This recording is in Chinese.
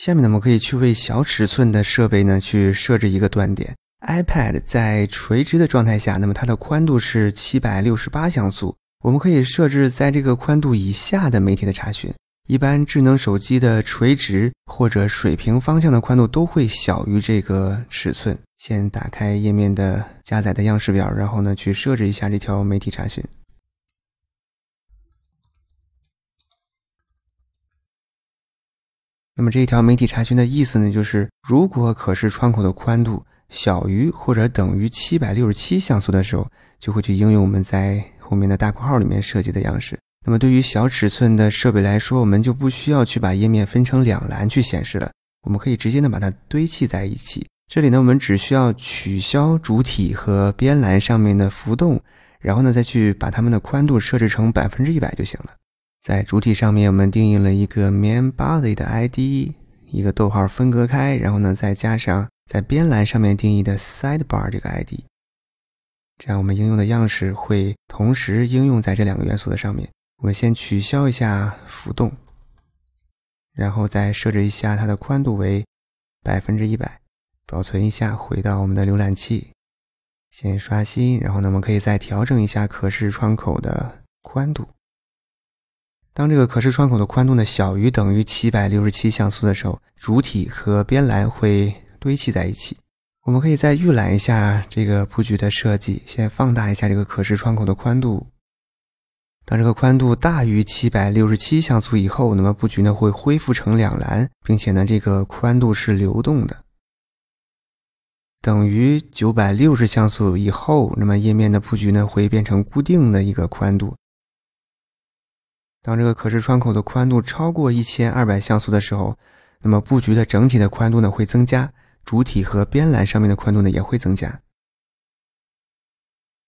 下面呢，我们可以去为小尺寸的设备呢去设置一个断点。iPad 在垂直的状态下，那么它的宽度是七百六十八像素，我们可以设置在这个宽度以下的媒体的查询。一般智能手机的垂直或者水平方向的宽度都会小于这个尺寸。先打开页面的加载的样式表，然后呢，去设置一下这条媒体查询。那么这一条媒体查询的意思呢，就是如果可视窗口的宽度小于或者等于七百六十七像素的时候，就会去应用我们在后面的大括号里面设计的样式。那么对于小尺寸的设备来说，我们就不需要去把页面分成两栏去显示了，我们可以直接呢把它堆砌在一起。这里呢，我们只需要取消主体和边栏上面的浮动，然后呢再去把它们的宽度设置成百分之一百就行了。在主体上面，我们定义了一个 main body 的 ID，一个逗号分隔开，然后呢，再加上在边栏上面定义的 sidebar 这个 ID，这样我们应用的样式会同时应用在这两个元素的上面。我们先取消一下浮动，然后再设置一下它的宽度为百分之一百，保存一下，回到我们的浏览器，先刷新，然后呢，我们可以再调整一下可视窗口的宽度。当这个可视窗口的宽度呢小于等于七百六十七像素的时候，主体和边栏会堆砌在一起。我们可以再预览一下这个布局的设计，先放大一下这个可视窗口的宽度。当这个宽度大于七百六十七像素以后，那么布局呢会恢复成两栏，并且呢这个宽度是流动的。等于九百六十像素以后，那么页面的布局呢会变成固定的一个宽度。当这个可视窗口的宽度超过一千二百像素的时候，那么布局的整体的宽度呢会增加，主体和边栏上面的宽度呢也会增加。